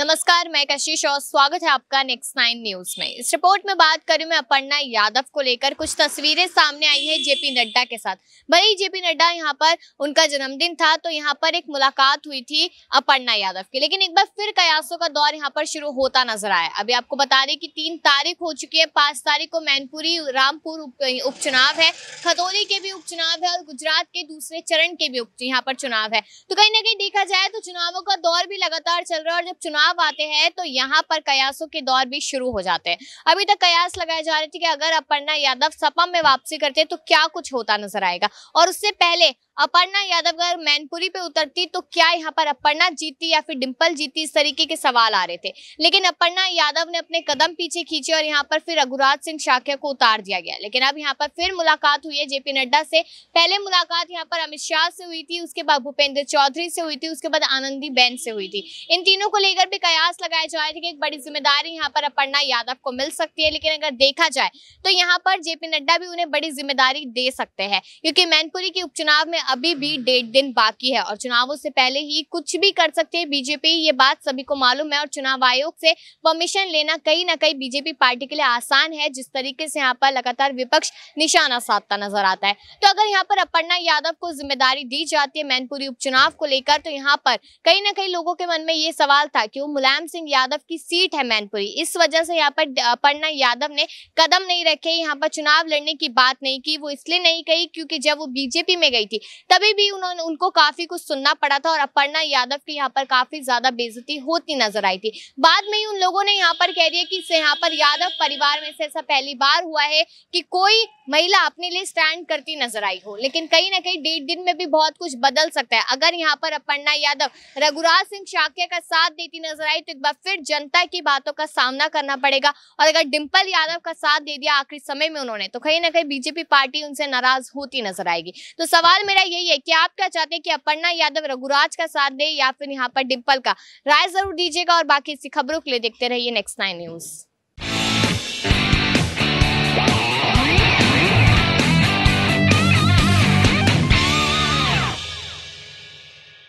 नमस्कार मैं कशिश और स्वागत है आपका नेक्स्ट नाइन न्यूज में इस रिपोर्ट में बात करूं मैं अपर्णा यादव को लेकर कुछ तस्वीरें सामने आई है जेपी नड्डा के साथ भाई जेपी नड्डा यहाँ पर उनका जन्मदिन था तो यहाँ पर एक मुलाकात हुई थी अपर्णा यादव की लेकिन एक बार फिर कयासों का दौर यहाँ पर शुरू होता नजर आया अभी आपको बता दें की तीन तारीख हो चुकी है पांच तारीख को मैनपुरी रामपुर उपचुनाव है खतौली के भी उपचुनाव है और गुजरात के दूसरे चरण के भी यहाँ पर चुनाव है तो कहीं ना कहीं देखा जाए तो चुनावों का दौर भी लगातार चल रहा है और जब चुनाव चुनाव आते हैं तो यहाँ पर कयासों के दौर भी शुरू हो जाते हैं अभी तक कयास लगाए जा रहे थे कि अगर अपर्णा यादव सपा में वापसी करते तो क्या कुछ होता नजर आएगा और उससे पहले अपर्णा यादव अगर मैनपुरी पे उतरती तो क्या यहाँ पर अपर्णा जीती या फिर डिम्पल जीती इस तरीके के सवाल आ रहे थे लेकिन अपर्णा यादव ने अपने कदम पीछे खींचे और यहाँ पर फिर रघुराज सिंह शाखिया को उतार दिया गया लेकिन अब यहाँ पर फिर मुलाकात हुई है जेपी नड्डा से पहले मुलाकात यहाँ पर अमित शाह से हुई थी उसके बाद भूपेंद्र चौधरी से हुई थी उसके बाद आनंदी बेन से हुई थी इन तीनों को लेकर भी कयास लगाए जा रहे थे कि एक बड़ी जिम्मेदारी यहाँ पर अपर्णा यादव को मिल सकती है लेकिन अगर देखा जाए तो यहाँ पर जेपी नड्डा भी उन्हें बड़ी जिम्मेदारी दे सकते हैं क्योंकि मैनपुरी के उपचुनाव में अभी भी डेढ़ दिन बाकी है और चुनावों से पहले ही कुछ भी कर सकते हैं बीजेपी ये बात सभी को मालूम है और चुनाव आयोग से परमिशन लेना कहीं ना कहीं बीजेपी पार्टी के लिए आसान है जिस तरीके से यहाँ पर लगातार विपक्ष निशाना साधता नजर आता है तो अगर यहाँ पर अपर्णा यादव को जिम्मेदारी दी जाती है मैनपुरी उपचुनाव को लेकर तो यहाँ पर कहीं ना कहीं लोगों के मन में ये सवाल था कि वो मुलायम सिंह यादव की सीट है मैनपुरी इस वजह से यहाँ पर अपर्णा यादव ने कदम नहीं रखे यहाँ पर चुनाव लड़ने की बात नहीं की वो इसलिए नहीं कही क्योंकि जब वो बीजेपी में गई थी तभी भी उन्होंने उनको काफी कुछ सुनना पड़ा था और अपर्णा यादव की यहाँ पर काफी ज्यादा बेजती होती नजर आई थी बाद में ही उन लोगों ने यहाँ पर कह दिया कि यहाँ पर यादव परिवार में से ऐसा पहली बार हुआ है कि कोई महिला अपने लिए स्टैंड करती नजर आई हो लेकिन कहीं ना कहीं डेढ़ दिन में भी बहुत कुछ बदल सकता है अगर यहाँ पर अपर्णा यादव रघुराज सिंह शाकिया का साथ देती नजर आई तो एक बार फिर जनता की बातों का सामना करना पड़ेगा और अगर डिम्पल यादव का साथ दे दिया आखिरी समय में उन्होंने तो कहीं ना कहीं बीजेपी पार्टी उनसे नाराज होती नजर आएगी तो सवाल मेरा यही है कि आप क्या चाहते हैं कि अपर्णा यादव रघुराज का साथ दे या फिर यहाँ पर डिम्पल का राय जरूर दीजिएगा और बाकी इसी खबरों के लिए देखते रहिए नेक्स्ट नाइन न्यूज़